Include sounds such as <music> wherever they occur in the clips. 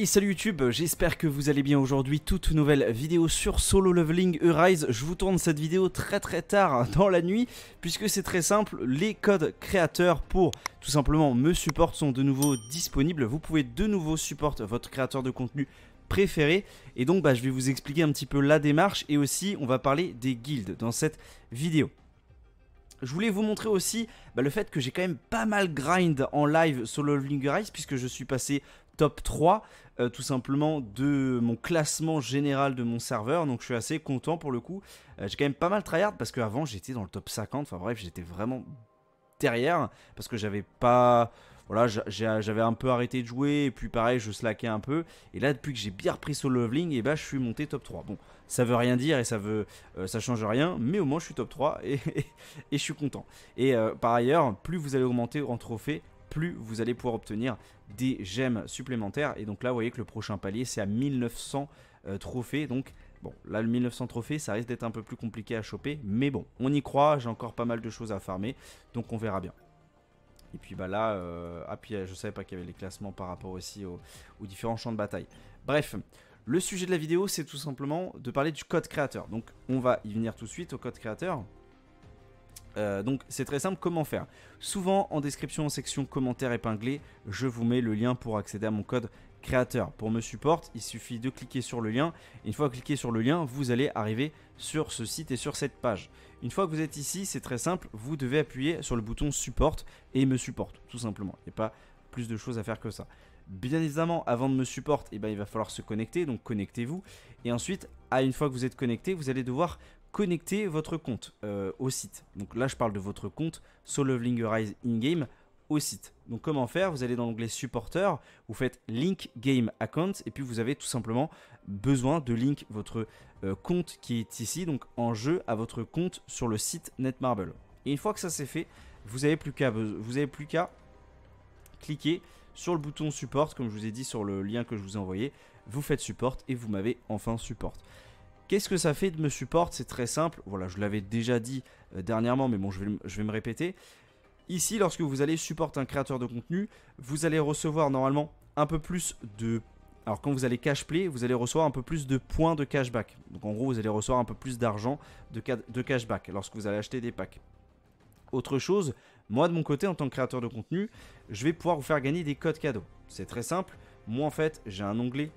Et salut YouTube, j'espère que vous allez bien aujourd'hui, toute nouvelle vidéo sur Solo Leveling Rise. Je vous tourne cette vidéo très très tard dans la nuit, puisque c'est très simple, les codes créateurs pour tout simplement me supporter sont de nouveau disponibles. Vous pouvez de nouveau supporter votre créateur de contenu préféré. Et donc bah, je vais vous expliquer un petit peu la démarche et aussi on va parler des guildes dans cette vidéo. Je voulais vous montrer aussi bah, le fait que j'ai quand même pas mal grind en live Solo Leveling Rise puisque je suis passé top 3 euh, tout simplement de mon classement général de mon serveur. Donc je suis assez content pour le coup. Euh, j'ai quand même pas mal tryhard parce avant j'étais dans le top 50. Enfin bref, j'étais vraiment derrière parce que j'avais pas... Voilà, j'avais un peu arrêté de jouer et puis pareil, je slackais un peu. Et là, depuis que j'ai bien repris sur le leveling, et eh bah, ben, je suis monté top 3. Bon, ça veut rien dire et ça veut, euh, ça change rien, mais au moins je suis top 3 <laughs> et, je suis content. Et par ailleurs, plus vous allez augmenter en trophée, plus vous allez pouvoir obtenir des gemmes supplémentaires. Et donc là, vous voyez que le prochain palier, c'est à 1900 euh, trophées. Donc bon, là, le 1900 trophées, ça risque d'être un peu plus compliqué à choper. Mais bon, on y croit, j'ai encore pas mal de choses à farmer. Donc on verra bien. Et puis bah là, euh... ah puis euh, je savais pas qu'il y avait les classements par rapport aussi aux différents champs de bataille. Bref, le sujet de la vidéo, c'est tout simplement de parler du code créateur. Donc on va y venir tout de suite au code créateur. Euh, donc c'est très simple, comment faire Souvent en description, en section commentaires épinglé, je vous mets le lien pour accéder à mon code créateur. Pour me supporter, il suffit de cliquer sur le lien. Une fois cliqué sur le lien, vous allez arriver sur ce site et sur cette page. Une fois que vous êtes ici, c'est très simple, vous devez appuyer sur le bouton support et me supporte, tout simplement. Il n'y a pas plus de choses à faire que ça. Bien évidemment, avant de me supporter, eh ben, il va falloir se connecter, donc connectez-vous. Et ensuite, à une fois que vous êtes connecté, vous allez devoir connecter votre compte euh, au site. Donc là, je parle de votre compte Soul in-game au site. Donc comment faire Vous allez dans l'onglet supporter, vous faites link game account et puis vous avez tout simplement besoin de link votre euh, compte qui est ici, donc en jeu à votre compte sur le site Netmarble. Et une fois que ça c'est fait, vous n'avez plus qu'à qu'à cliquer sur le bouton support, comme je vous ai dit sur le lien que je vous ai envoyé, vous faites support et vous m'avez enfin support. Qu'est-ce que ça fait de me supporter C'est très simple. Voilà, je l'avais déjà dit euh, dernièrement, mais bon, je vais, me répéter. Ici, lorsque vous allez supporter un créateur de contenu, vous allez recevoir normalement un peu plus de... Alors quand vous allez cash play, vous allez recevoir un peu plus de points de cashback. Donc en gros, vous allez recevoir un peu plus d'argent de, de cashback lorsque vous allez acheter des packs. Autre chose, moi de mon côté en tant que créateur de contenu, je vais pouvoir vous faire gagner des codes cadeaux. C'est très simple. Moi en fait, j'ai un onglet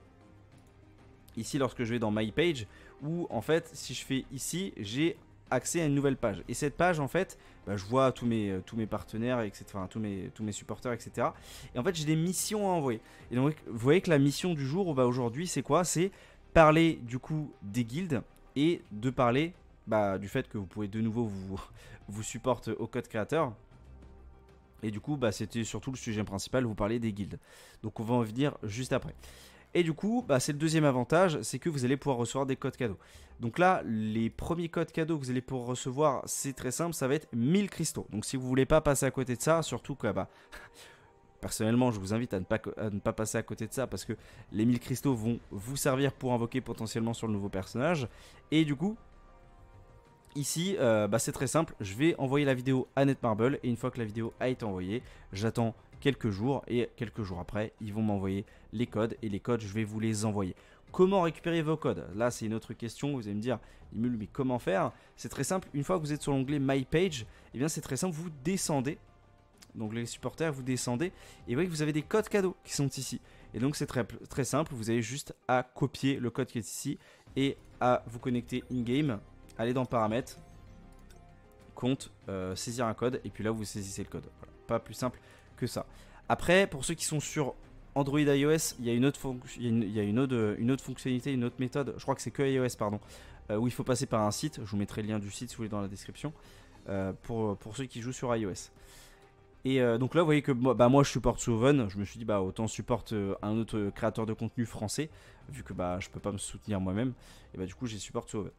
ici lorsque je vais dans My Page, où en fait si je fais ici, j'ai accès à une nouvelle page. Et cette page en fait, bah, je vois tous mes, tous mes partenaires, etc., enfin, tous, mes, supporters, etc. Et en fait j'ai des missions à envoyer. Et donc vous voyez que la mission du jour, bah, aujourd'hui c'est quoi C'est parler du coup des guildes et de parler bah, du fait que vous pouvez de nouveau vous, <laughs> vous supporter au code créateur. Et du coup, c'était surtout le sujet principal, vous parler des guildes. Donc on va en venir juste après. Et du coup, bah, c'est le deuxième avantage, c'est que vous allez pouvoir recevoir des codes cadeaux. Donc là, les premiers codes cadeaux que vous allez pouvoir recevoir, c'est très simple, ça va être 1000 cristaux. Donc si vous voulez pas passer à côté de ça, surtout que bah, <laughs> personnellement, je vous invite à ne, pas, passer à côté de ça parce que les 1000 cristaux vont vous servir pour invoquer potentiellement sur le nouveau personnage. Et du coup, Ici, euh, bah, c'est très simple, je vais envoyer la vidéo à Netmarble et une fois que la vidéo a été envoyée, j'attends quelques jours et quelques jours après, ils vont m'envoyer les codes et les codes, je vais vous les envoyer. Comment récupérer vos codes Là, c'est une autre question. Vous allez me dire, mais comment faire C'est très simple. Une fois que vous êtes sur l'onglet My Page, eh bien, c'est très simple. Vous descendez. Donc, les supporters, vous descendez. Et vous voyez que vous avez des codes cadeaux qui sont ici. Et donc, c'est très, très simple. Vous avez juste à copier le code qui est ici et à vous connecter in-game. Allez dans Paramètres, compte, euh, saisir un code. Et puis là, vous saisissez le code. Pas plus simple ça. Après, pour ceux qui sont sur Android iOS, il y a une autre, fonction il ya une, autre, euh, une autre fonctionnalité, une autre méthode. Je crois que c'est que iOS, pardon, euh, où il faut passer par un site. Je vous mettrai le lien du site si vous voulez dans la description euh, pour, pour ceux qui jouent sur iOS. Et donc là, vous voyez que bah, moi, je supporte Souven. Je me suis dit, bah, autant supporte un autre créateur de contenu français, vu que bah, je peux pas me soutenir moi-même. Et bah, du coup, j'ai supporte Souven.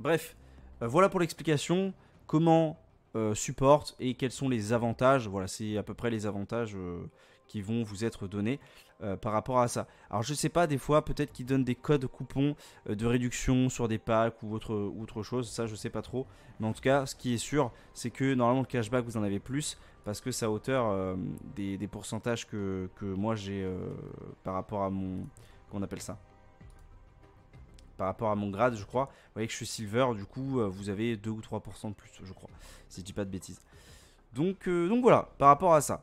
Bref, voilà pour l'explication. Comment euh, supporte et quels sont les avantages. Voilà, c'est à peu près les avantages euh, qui vont vous être donnés euh, par rapport à ça. Alors je sais pas, des fois peut-être qu'ils donnent des codes coupons de réduction sur des packs ou autre, autre chose, ça je sais pas trop. Mais en tout cas, ce qui est sûr, c'est que normalement le cashback vous en avez plus parce que ça hauteur des, pourcentages que, que moi j'ai par rapport à mon. qu'on appelle ça par rapport à mon grade, je crois. Vous voyez que je suis silver, du coup, euh, vous avez 2 ou 3% de plus, je crois, si je dis pas de bêtises. Donc, euh, donc voilà, par rapport à ça.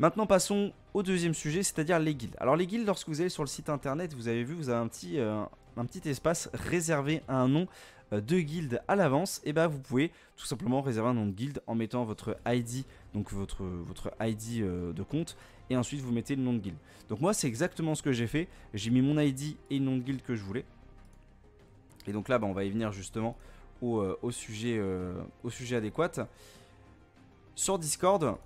Maintenant, passons au deuxième sujet, c'est-à-dire les guildes. Alors, les guildes, lorsque vous allez sur le site internet, vous avez vu, vous avez un petit, euh, un petit espace réservé à un nom de guilde à l'avance, et bah vous pouvez tout simplement réserver un nom de guilde en mettant votre ID, donc votre, votre ID de compte, et ensuite vous mettez le nom de guilde. Donc moi c'est exactement ce que j'ai fait, j'ai mis mon ID et le nom de guilde que je voulais, et donc là, bah, on va y venir justement au, euh, sujet, euh, au sujet adéquat. Sur Discord,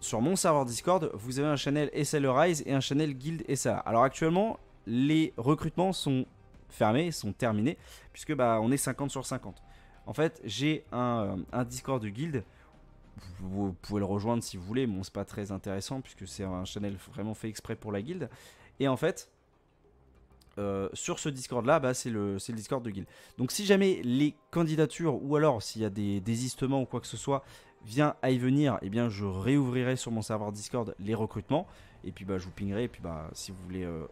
sur mon serveur Discord, vous avez un channel SL Rise et un channel Guild SA. Alors actuellement, les recrutements sont fermés, sont terminés, puisque bah, on est 50 sur 50. En fait, j'ai euh, un, Discord de guild. Vous pouvez le rejoindre si vous voulez, mais bon, c'est pas très intéressant puisque c'est un channel vraiment fait exprès pour la guilde. Et en fait, euh, sur ce Discord-là, bah, c'est le, le, Discord de Guild. Donc si jamais les candidatures ou alors s'il y a des désistements ou quoi que ce soit vient à y venir, eh bien je réouvrirai sur mon serveur Discord les recrutements. Et puis bah, je vous pingerai. Et puis bah, si vous voulez euh,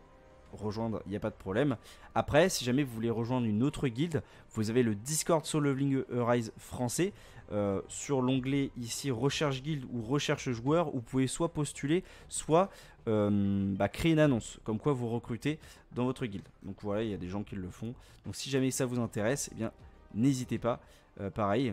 rejoindre, il n'y a pas de problème. Après, si jamais vous voulez rejoindre une autre guilde, vous avez le Discord sur Leveling Rise français. Euh, sur l'onglet ici recherche guilde ou recherche joueur, vous pouvez soit postuler, soit euh, bah, créer une annonce, comme quoi vous recrutez dans votre guilde. Donc voilà, il y a des gens qui le font. Donc si jamais ça vous intéresse, eh bien n'hésitez pas. Euh, pareil,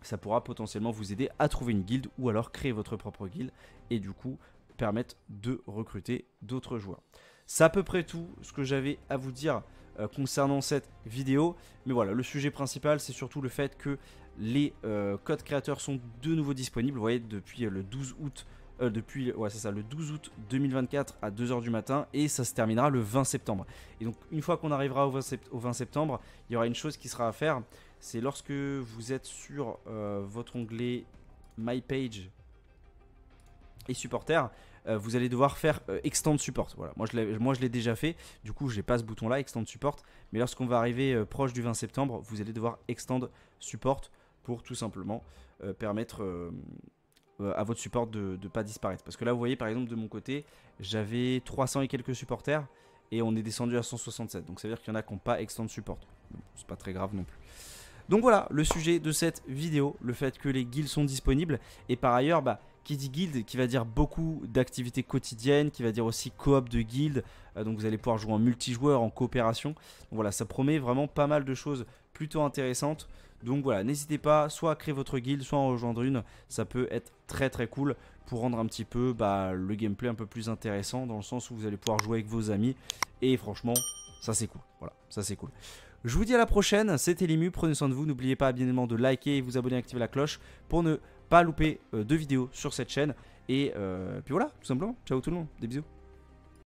ça pourra potentiellement vous aider à trouver une guilde ou alors créer votre propre guilde et du coup permettre de recruter d'autres joueurs. C'est à peu près tout ce que j'avais à vous dire euh, concernant cette vidéo. Mais voilà, le sujet principal, c'est surtout le fait que les euh, codes créateurs sont de nouveau disponibles. Vous voyez, depuis euh, le 12 août depuis ouais, ça, le 12 août 2024 à 2h du matin et ça se terminera le 20 septembre. Et donc une fois qu'on arrivera au 20, septembre, il y aura une chose qui sera à faire, c'est lorsque vous êtes sur votre onglet My Page et supporters, euh, vous allez devoir faire euh, Extend Support. Voilà, moi je l'ai déjà fait, du coup j'ai pas ce bouton là, Extend Support, mais lorsqu'on va arriver euh, proche du 20 septembre, vous allez devoir Extend Support pour tout simplement permettre à votre support de ne pas disparaître. Parce que là vous voyez par exemple de mon côté, j'avais 300 et quelques supporters, et on est descendu à 167. Donc ça veut dire qu'il y en a qui n'ont pas extend support. C'est pas très grave non plus. Donc voilà le sujet de cette vidéo, le fait que les guilds sont disponibles. Et par ailleurs, bah, qui dit guild, qui va dire beaucoup d'activités quotidiennes, qui va dire aussi coop de guild. Euh, donc vous allez pouvoir jouer en multijoueur, en coopération. voilà, ça promet vraiment pas mal de choses plutôt intéressantes. Donc voilà, n'hésitez pas soit à créer votre guild, soit en rejoindre une. Ça peut être très très cool pour rendre un petit peu bah, le gameplay un peu plus intéressant dans le sens où vous allez pouvoir jouer avec vos amis. Et franchement, ça c'est cool. Voilà, ça c'est cool. Je vous dis à la prochaine, c'était Limu, prenez soin de vous, n'oubliez pas bien évidemment de liker et vous abonner, activer la cloche pour ne pas louper euh, de vidéos sur cette chaîne. Et euh, puis voilà, tout simplement. Ciao tout le monde, des bisous.